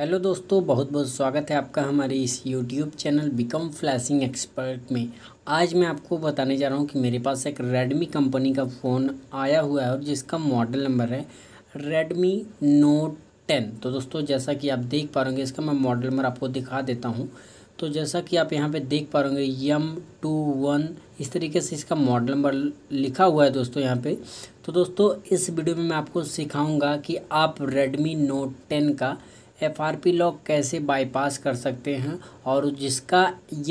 hello दोस्तों बहुत बहुत स्वागत है आपका हमारे इस YouTube channel become flashing expert में आज मैं आपको बताने जा रहा हूँ कि मेरे पास एक रेडमी कंपनी का फ़ोन आया हुआ है और जिसका मॉडल नंबर है रेडमी नोट टेन तो दोस्तों जैसा कि आप देख पा रहे इसका मैं मॉडल नंबर आपको दिखा देता हूँ तो जैसा कि आप यहाँ पर देख पा रहे यम टू वन इस तरीके से इसका मॉडल नंबर लिखा हुआ है दोस्तों यहाँ पर तो दोस्तों इस वीडियो में मैं आपको सिखाऊँगा कि आप रेडमी नोट टेन का एफआरपी लॉक कैसे बाईपास कर सकते हैं और जिसका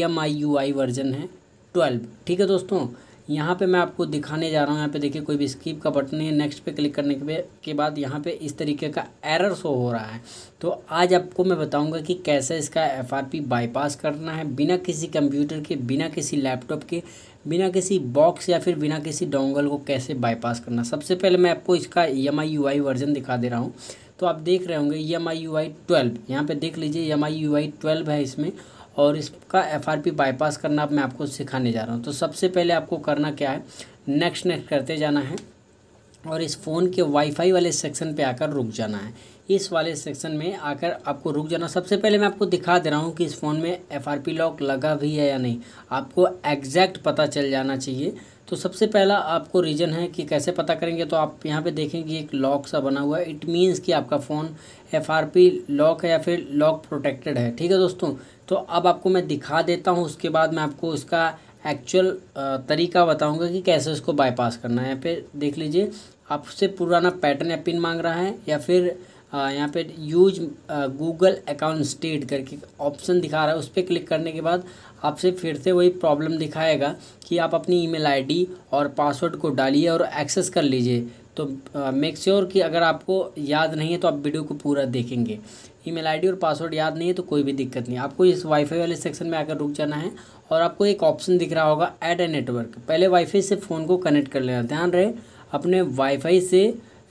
M I U I version है ट्वेल्व ठीक है दोस्तों यहाँ पे मैं आपको दिखाने जा रहा हूँ यहाँ पे देखिए कोई भी स्किप का बटन है नेक्स्ट पे क्लिक करने के, के बाद यहाँ पे इस तरीके का एरर शो हो रहा है तो आज आपको मैं बताऊँगा कि कैसे इसका एफआरपी बाईपास करना है बिना किसी कंप्यूटर के बिना किसी लैपटॉप के बिना किसी बॉक्स या फिर बिना किसी डोंगल को कैसे बाईपास करना सबसे पहले मैं आपको इसका ई एम वर्जन दिखा दे रहा हूँ तो आप देख रहे होंगे M I U I twelve यहाँ पर देख लीजिए M I U I twelve है इसमें और इसका एफ आर पी बाईपास करना अब मैं आपको सिखाने जा रहा हूँ तो सबसे पहले आपको करना क्या है नेक्स्ट नेक्स्ट करते जाना है और इस फ़ोन के वाईफाई वाले सेक्शन पे आकर रुक जाना है इस वाले सेक्शन में आकर आपको रुक जाना सबसे पहले मैं आपको दिखा दे रहा हूँ कि इस फ़ोन में एफ आर पी लॉक लगा भी है या नहीं आपको एग्जैक्ट पता चल जाना चाहिए तो सबसे पहला आपको रीजन है कि कैसे पता करेंगे तो आप यहाँ पे देखेंगे एक लॉक सा बना हुआ है इट मीन्स कि आपका phone F R P lock है या फिर लॉक प्रोटेक्टेड है ठीक है दोस्तों तो अब आपको मैं दिखा देता हूँ उसके बाद मैं आपको इसका एक्चुअल तरीका बताऊँगा कि कैसे उसको बाईपास करना है या फिर देख लीजिए आपसे पुराना पैटर्न या पिन मांग रहा है या फिर हाँ, यहाँ पे यूज गूगल अकाउंट स्टेट करके ऑप्शन दिखा रहा है उस पर क्लिक करने के बाद आपसे फिर से वही प्रॉब्लम दिखाएगा कि आप अपनी ईमेल आईडी और पासवर्ड को डालिए और एक्सेस कर लीजिए तो मेक uh, श्योर sure कि अगर आपको याद नहीं है तो आप वीडियो को पूरा देखेंगे ईमेल आईडी और पासवर्ड याद नहीं है तो कोई भी दिक्कत नहीं आपको इस वाईफाई वाले सेक्शन में आकर रुक जाना है और आपको एक ऑप्शन दिख रहा होगा ऐड ए नेटवर्क पहले वाईफाई से फ़ोन को कनेक्ट कर लेना ध्यान रहे अपने वाईफाई से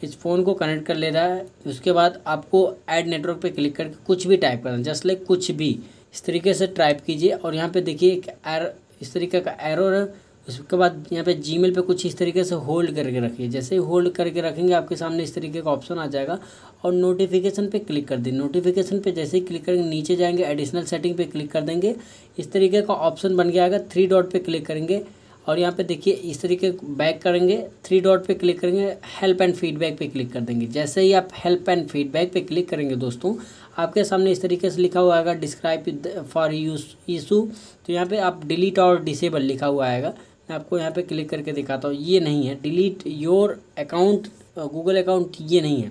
इस फ़ोन को कनेक्ट कर ले रहा है उसके बाद आपको ऐड नेटवर्क पे क्लिक करके कुछ भी टाइप करना जस्ट लाइक कुछ भी इस तरीके से टाइप कीजिए और यहाँ पे देखिए एक एर इस तरीके का एरो है उसके बाद यहाँ पे जी पे कुछ इस तरीके से होल्ड करके रखिए जैसे ही होल्ड करके रखेंगे आपके सामने इस तरीके का ऑप्शन आ जाएगा और नोटिफिकेशन पे क्लिक कर दें नोटिफिकेशन पे जैसे ही क्लिक करेंगे नीचे जाएंगे एडिशनल सेटिंग पे क्लिक कर देंगे इस तरीके का ऑप्शन बन गया आएगा थ्री डॉट पे क्लिक करेंगे और यहाँ पे देखिए इस तरीके बैक करेंगे थ्री डॉट पे क्लिक करेंगे हेल्प एंड फीडबैक पे क्लिक कर देंगे जैसे ही आप हेल्प एंड फीडबैक पे क्लिक करेंगे दोस्तों आपके सामने इस तरीके से लिखा हुआ आएगा डिस्क्राइब फॉर यूज ईशू तो यहाँ पे आप डिलीट और डिसेबल लिखा हुआ आएगा मैं आपको यहाँ पर क्लिक करके दिखाता हूँ ये नहीं है delete your account Google account ये नहीं है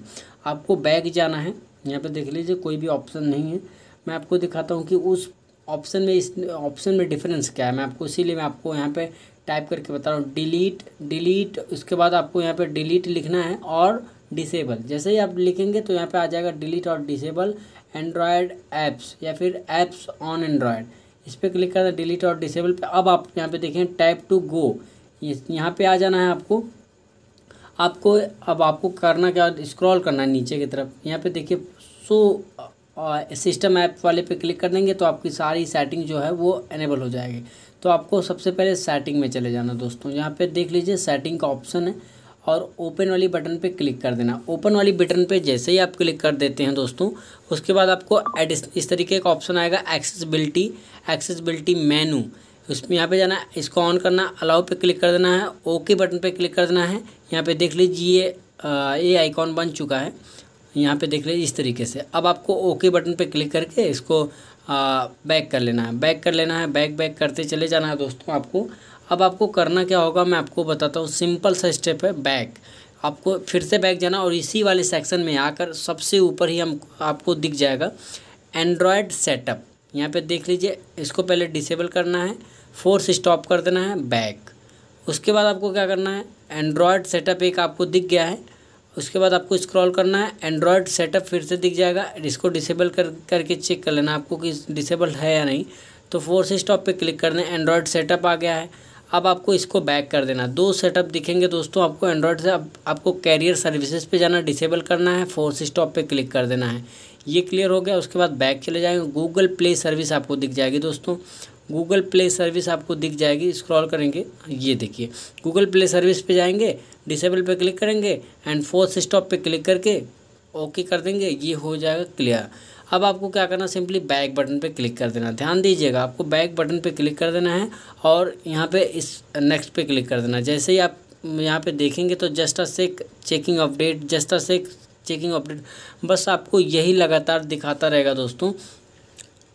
आपको बैक जाना है यहाँ पर देख लीजिए कोई भी ऑप्शन नहीं है मैं आपको दिखाता हूँ कि उस ऑप्शन में इस ऑप्शन में डिफरेंस क्या है मैं आपको इसीलिए मैं आपको यहाँ पे टाइप करके बता रहा हूँ डिलीट डिलीट उसके बाद आपको यहाँ पे डिलीट लिखना है और डिसेबल जैसे ही आप लिखेंगे तो यहाँ पे आ जाएगा डिलीट और डिसेबल एंड्रॉयड ऐप्स या फिर ऐप्स ऑन एंड्रॉयड इस पर क्लिक करना डिलीट और डिसेबल पे अब आप यहाँ पे देखें टाइप टू गो यहाँ पे आ जाना है आपको आपको अब आपको करना क्या स्क्रॉल करना है नीचे की तरफ यहाँ पे देखिए सो सिस्टम ऐप वाले पे क्लिक कर देंगे तो आपकी सारी सेटिंग जो है वो एनेबल हो जाएगी तो आपको सबसे पहले सेटिंग में चले जाना दोस्तों यहाँ पे देख लीजिए सेटिंग का ऑप्शन है और ओपन वाली बटन पे क्लिक कर देना ओपन वाली बटन पे जैसे ही आप क्लिक कर देते हैं दोस्तों उसके बाद आपको एडिस इस तरीके का ऑप्शन आएगा एक्सेसबिलिटी एक्सेसबिलिटी मेनू उसमें यहाँ पे जाना इसको ऑन करना अलाउ पे क्लिक कर देना है ओके बटन पे क्लिक कर देना है यहाँ पे देख लीजिए ये आइकॉन बन चुका है यहाँ पे देख लीजिए इस तरीके से अब आपको ओके बटन पे क्लिक करके इसको बैक कर लेना है बैक कर लेना है बैक बैक करते चले जाना है दोस्तों आपको अब आपको करना क्या होगा मैं आपको बताता हूँ सिंपल सा स्टेप है बैक आपको फिर से बैक जाना और इसी वाले सेक्शन में आकर सबसे ऊपर ही हम आपको दिख जाएगा एंड्रॉयड सेटअप यहाँ पे देख लीजिए इसको पहले डिसेबल करना है फोर्स स्टॉप कर देना है बैक उसके बाद आपको क्या करना है एंड्रॉयड सेटअप एक आपको दिख गया है उसके बाद आपको स्क्रॉल करना है एंड्रॉयड सेटअप फिर से दिख जाएगा इसको डिसेबल कर करके चेक कर लेना आपको कि डिसेबल है या नहीं तो फोर्स स्टॉप पे क्लिक कर दें एंड्रॉयड सेटअप आ गया है अब आपको इसको बैक कर देना दो सेटअप दिखेंगे दोस्तों आपको एंड्रॉयड से अब आपको कैरियर सर्विसेज पे जाना डिसेबल करना है फोर्स स्टॉप पे क्लिक कर देना है ये क्लियर हो गया उसके बाद बैक चले जाएंगे गूगल प्ले सर्विस आपको दिख जाएगी दोस्तों गूगल प्ले सर्विस आपको दिख जाएगी स्क्रॉल करेंगे ये देखिए गूगल प्ले सर्विस पे जाएंगे डिसेबल पे क्लिक करेंगे एंड फोर्थ स्टॉप पे क्लिक करके ओके कर देंगे ये हो जाएगा क्लियर अब आपको क्या करना सिंपली बैक बटन पे क्लिक कर देना ध्यान दीजिएगा आपको बैक बटन पे क्लिक कर देना है और यहाँ पे इस नेक्स्ट पे क्लिक कर देना जैसे ही आप यहाँ पे देखेंगे तो जस्ट अस एक चेकिंग अपडेट जस्ट अस एक चेकिंग अपडेट बस आपको यही लगातार दिखाता रहेगा दोस्तों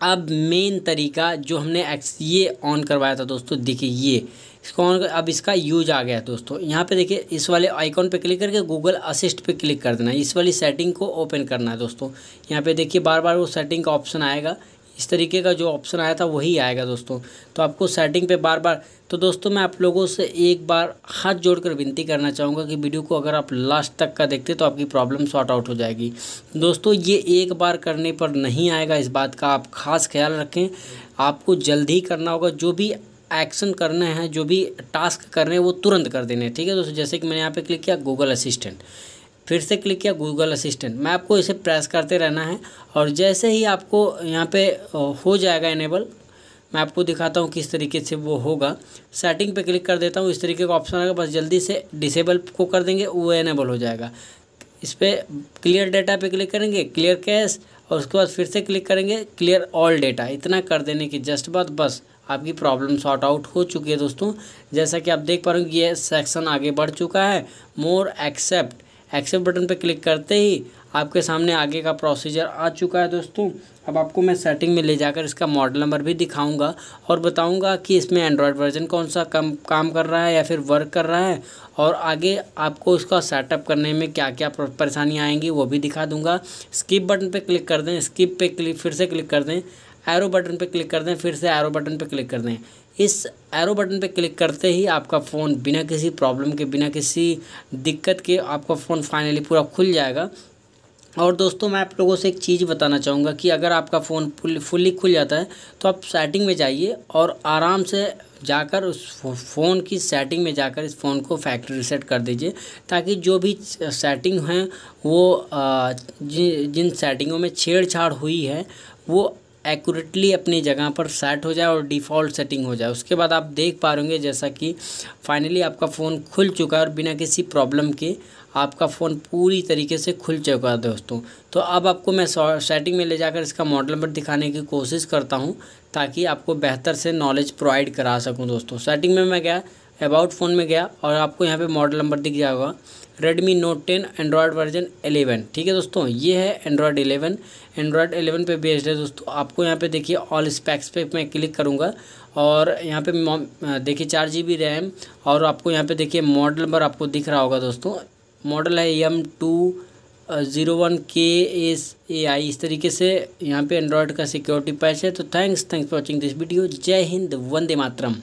अब मेन तरीका जो हमने एक्स ये ऑन करवाया था दोस्तों देखिए ये इसको ऑन कर अब इसका यूज आ गया है दोस्तों यहाँ पे देखिए इस वाले आइकॉन पे क्लिक करके गूगल असिस्ट पे क्लिक कर देना है इस वाली सेटिंग को ओपन करना है दोस्तों यहाँ पे देखिए बार बार वो सेटिंग का ऑप्शन आएगा इस तरीके का जो ऑप्शन आया था वही आएगा दोस्तों तो आपको सेटिंग पे बार बार तो दोस्तों मैं आप लोगों से एक बार हाथ जोड़कर विनती करना चाहूँगा कि वीडियो को अगर आप लास्ट तक का देखते तो आपकी प्रॉब्लम सॉर्ट आउट हो जाएगी दोस्तों ये एक बार करने पर नहीं आएगा इस बात का आप खास ख्याल रखें आपको जल्द ही करना होगा जो भी एक्शन करना है जो भी टास्क करने हैं वो तुरंत कर देने ठीक है दोस्तों जैसे कि मैंने यहाँ पे क्लिक किया गूगल असिस्टेंट फिर से क्लिक किया गूगल असिस्टेंट मैं आपको इसे प्रेस करते रहना है और जैसे ही आपको यहाँ पे हो जाएगा इनेबल मैं आपको दिखाता हूँ किस तरीके से वो होगा सेटिंग पे क्लिक कर देता हूँ इस तरीके का ऑप्शन आएगा बस जल्दी से डिसेबल को कर देंगे वो इनेबल हो जाएगा इस पर क्लियर डाटा पे क्लिक करेंगे क्लियर कैश और उसके बाद फिर से क्लिक करेंगे क्लियर ऑल डेटा इतना कर देने की जस्ट बाद बस आपकी प्रॉब्लम सॉर्ट आउट हो चुकी है दोस्तों जैसा कि आप देख पा रहे हो ये सेक्शन आगे बढ़ चुका है मोर एक्सेप्ट एक्सेप्ट बटन पर क्लिक करते ही आपके सामने आगे का प्रोसीजर आ चुका है दोस्तों अब आपको मैं सेटिंग में ले जाकर इसका मॉडल नंबर भी दिखाऊंगा और बताऊंगा कि इसमें एंड्रॉयड वर्जन कौन सा कम काम कर रहा है या फिर वर्क कर रहा है और आगे आपको उसका सेटअप करने में क्या क्या परेशानियाँ आएंगी वो भी दिखा दूँगा स्किप बटन पर क्लिक कर दें स्किप पर क्लिक फिर से क्लिक कर दें एरो बटन पर क्लिक कर दें फिर से एरो बटन पर क्लिक कर दें इस एरो बटन पर क्लिक करते ही आपका फ़ोन बिना किसी प्रॉब्लम के बिना किसी दिक्कत के आपका फ़ोन फाइनली पूरा खुल जाएगा और दोस्तों मैं आप लोगों से एक चीज़ बताना चाहूँगा कि अगर आपका फ़ोन फुल्ली खुल जाता है तो आप सेटिंग में जाइए और आराम से जाकर उस फ़ोन की सेटिंग में जाकर इस फ़ोन को फैक्ट्री रिसेट कर दीजिए ताकि जो भी सेटिंग हैं वो जिन जिन सेटिंगों में छेड़छाड़ हुई है वो एक्यूरेटली अपनी जगह पर सेट हो जाए और डिफ़ॉल्ट सेटिंग हो जाए उसके बाद आप देख पा रहे जैसा कि फाइनली आपका फ़ोन खुल चुका है और बिना किसी प्रॉब्लम के आपका फ़ोन पूरी तरीके से खुल चुका है दोस्तों तो अब आपको मैं सेटिंग में ले जाकर इसका मॉडल नंबर दिखाने की कोशिश करता हूँ ताकि आपको बेहतर से नॉलेज प्रोवाइड करा सकूँ दोस्तों सेटिंग में मैं गया अबाउट फ़ोन में गया और आपको यहाँ पर मॉडल नंबर दिख जाएगा Redmi note ten Android version eleven ठीक है दोस्तों ये है एंड्रॉयड एलेवन एंड्रॉयड एलेवन पे बेस्ड है दोस्तों आपको यहाँ पे देखिए ऑल स्पैक्स पे मैं क्लिक करूँगा और यहाँ पे देखिए चार जी बी रैम और आपको यहाँ पे देखिए मॉडल नंबर आपको दिख रहा होगा दोस्तों मॉडल है M two zero one K S A I इस तरीके से यहाँ पे एंड्रॉयड का सिक्योरिटी पैच है तो thanks thanks for watching this video जय हिंद वंदे मातरम